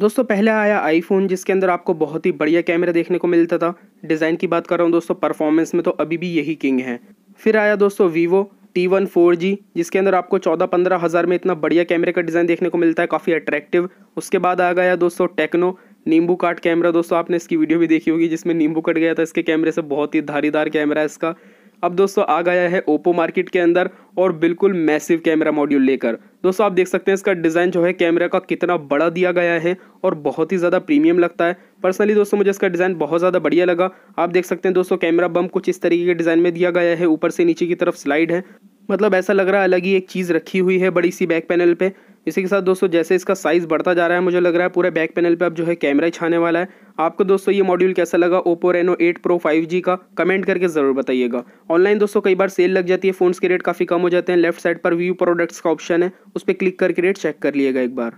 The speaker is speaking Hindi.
दोस्तों पहले आया आईफोन जिसके अंदर आपको बहुत ही बढ़िया कैमरा देखने को मिलता था डिज़ाइन की बात कर रहा हूँ दोस्तों परफॉर्मेंस में तो अभी भी यही किंग है फिर आया दोस्तों Vivo T one four G जिसके अंदर आपको चौदह पंद्रह हज़ार में इतना बढ़िया कैमरे का डिज़ाइन देखने को मिलता है काफ़ी अट्रैक्टिव उसके बाद आ गया दोस्तों टेक्नो नींबू काट कैमरा दोस्तों आपने इसकी वीडियो भी देखी होगी जिसमें नींबू कट गया था इसके कैमरे से बहुत ही धारीदार कैमरा है इसका अब दोस्तों आ गया है ओप्पो मार्केट के अंदर और बिल्कुल मैसिव कैमरा मॉड्यूल लेकर दोस्तों आप देख सकते हैं इसका डिज़ाइन जो है कैमरा का कितना बड़ा दिया गया है और बहुत ही ज़्यादा प्रीमियम लगता है पर्सनली दोस्तों मुझे इसका डिज़ाइन बहुत ज़्यादा बढ़िया लगा आप देख सकते हैं दोस्तों कैमरा बम कुछ इस तरीके के डिज़ाइन में दिया गया है ऊपर से नीचे की तरफ स्लाइड है मतलब ऐसा लग रहा है अलग ही एक चीज़ रखी हुई है बड़ी सी बैक पैनल पर इसी के साथ दोस्तों जैसे इसका साइज़ बढ़ता जा रहा है मुझे लग रहा है पूरे बैक पैनल पे अब जो है कैमरा ही छाने वाला है आपको दोस्तों ये मॉड्यूल कैसा लगा ओप्पो रेनो 8 प्रो 5G का कमेंट करके ज़रूर बताइएगा ऑनलाइन दोस्तों कई बार सेल लग जाती है फ़ोन्स के रेट काफ़ी कम हो जाते हैं लेफ्ट साइड पर व्यू प्रोडक्ट्स का ऑप्शन है उस पर क्लिक करके रेट चेक कर लिएगा एक बार